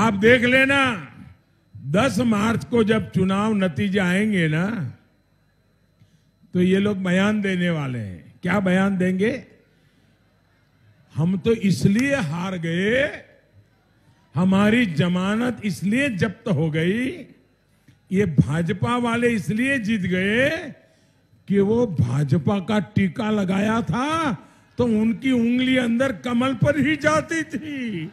आप देख लेना 10 मार्च को जब चुनाव नतीजे आएंगे ना तो ये लोग बयान देने वाले हैं क्या बयान देंगे हम तो इसलिए हार गए हमारी जमानत इसलिए जब्त हो गई ये भाजपा वाले इसलिए जीत गए कि वो भाजपा का टीका लगाया था तो उनकी उंगली अंदर कमल पर ही जाती थी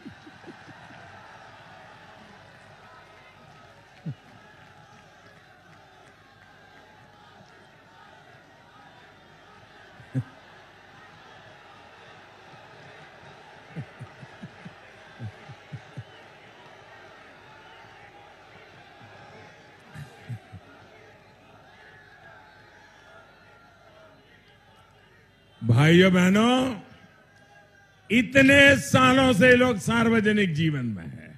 भाइयों बहनों इतने सालों से लोग सार्वजनिक जीवन में है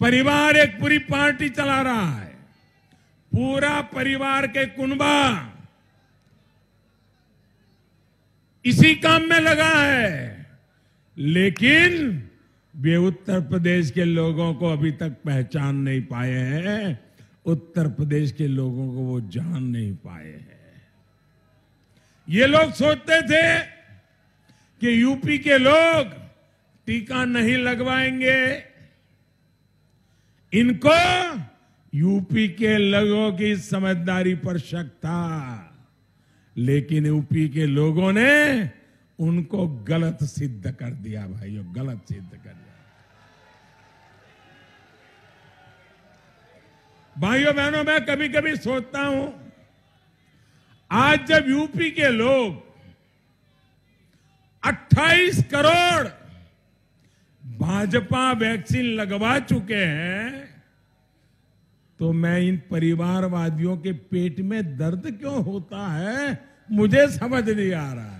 परिवार एक पूरी पार्टी चला रहा है पूरा परिवार के कुनबा इसी काम में लगा है लेकिन वे उत्तर प्रदेश के लोगों को अभी तक पहचान नहीं पाए हैं उत्तर प्रदेश के लोगों को वो जान नहीं पाए हैं ये लोग सोचते थे कि यूपी के लोग टीका नहीं लगवाएंगे इनको यूपी के लोगों की समझदारी पर शक था लेकिन यूपी के लोगों ने उनको गलत सिद्ध कर दिया भाइयों गलत सिद्ध कर दिया भाइयों बहनों मैं कभी कभी सोचता हूं आज जब यूपी के लोग 28 करोड़ भाजपा वैक्सीन लगवा चुके हैं तो मैं इन परिवारवादियों के पेट में दर्द क्यों होता है मुझे समझ नहीं आ रहा है